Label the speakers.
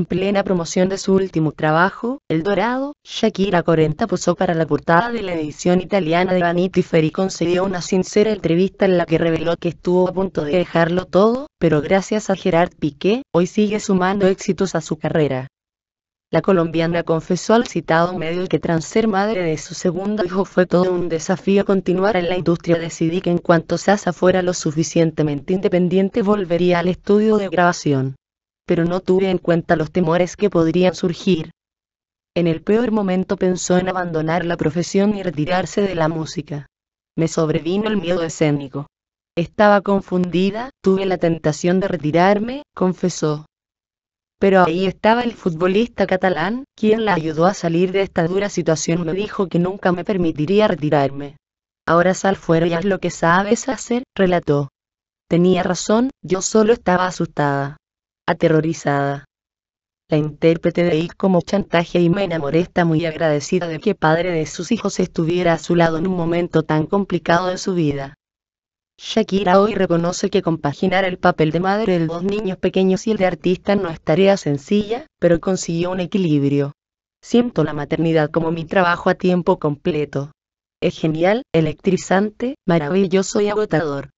Speaker 1: En plena promoción de su último trabajo, El Dorado, Shakira Corenta posó para la
Speaker 2: portada de la edición italiana de Vanity Fair y concedió una sincera entrevista en la que reveló que estuvo a punto de dejarlo todo, pero gracias a Gerard Piqué, hoy sigue sumando éxitos a su carrera. La colombiana confesó al citado medio que tras ser madre de su segundo hijo fue todo un desafío continuar en la industria. Decidí que en cuanto Sasa fuera lo suficientemente independiente volvería al estudio de grabación pero no tuve en cuenta los temores que podrían surgir. En el peor momento pensó en abandonar la profesión y retirarse de la música. Me sobrevino el miedo escénico. Estaba confundida, tuve la tentación de retirarme, confesó. Pero ahí estaba el futbolista catalán, quien la ayudó a salir de esta dura situación. Me dijo que nunca me permitiría retirarme. Ahora sal fuera y haz lo que sabes hacer, relató. Tenía razón, yo solo estaba asustada aterrorizada. La intérprete de ir como chantaje y me enamoré está muy agradecida de que padre de sus hijos estuviera a su lado en un momento tan complicado de su vida. Shakira hoy reconoce que compaginar el papel de madre de dos niños pequeños y el de artista no es tarea sencilla, pero consiguió un equilibrio. Siento la maternidad como mi trabajo a tiempo
Speaker 1: completo. Es genial, electrizante, maravilloso y agotador.